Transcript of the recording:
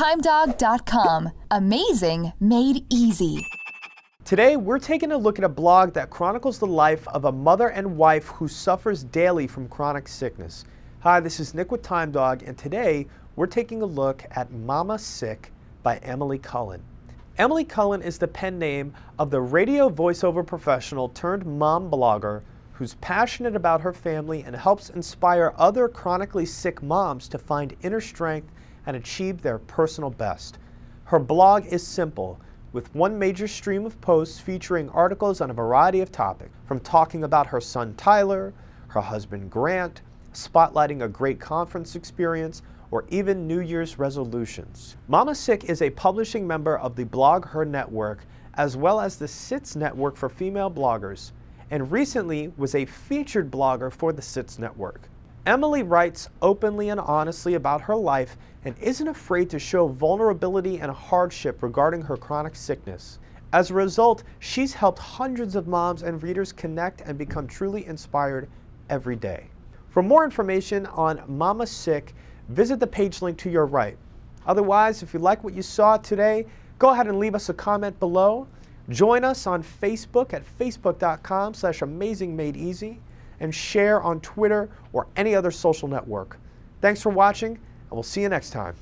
TimeDog.com. Amazing made easy. Today, we're taking a look at a blog that chronicles the life of a mother and wife who suffers daily from chronic sickness. Hi, this is Nick with Time Dog, and today we're taking a look at Mama Sick by Emily Cullen. Emily Cullen is the pen name of the radio voiceover professional turned mom blogger who's passionate about her family and helps inspire other chronically sick moms to find inner strength and achieve their personal best. Her blog is simple, with one major stream of posts featuring articles on a variety of topics, from talking about her son Tyler, her husband Grant, spotlighting a great conference experience, or even New Year's resolutions. Mama Sick is a publishing member of the Blog Her Network, as well as the SITS Network for female bloggers, and recently was a featured blogger for the SITS Network. Emily writes openly and honestly about her life and isn't afraid to show vulnerability and hardship regarding her chronic sickness. As a result, she's helped hundreds of moms and readers connect and become truly inspired every day. For more information on Mama Sick, visit the page link to your right. Otherwise, if you like what you saw today, go ahead and leave us a comment below. Join us on Facebook at facebook.com slash amazingmadeeasy and share on Twitter or any other social network. Thanks for watching, and we'll see you next time.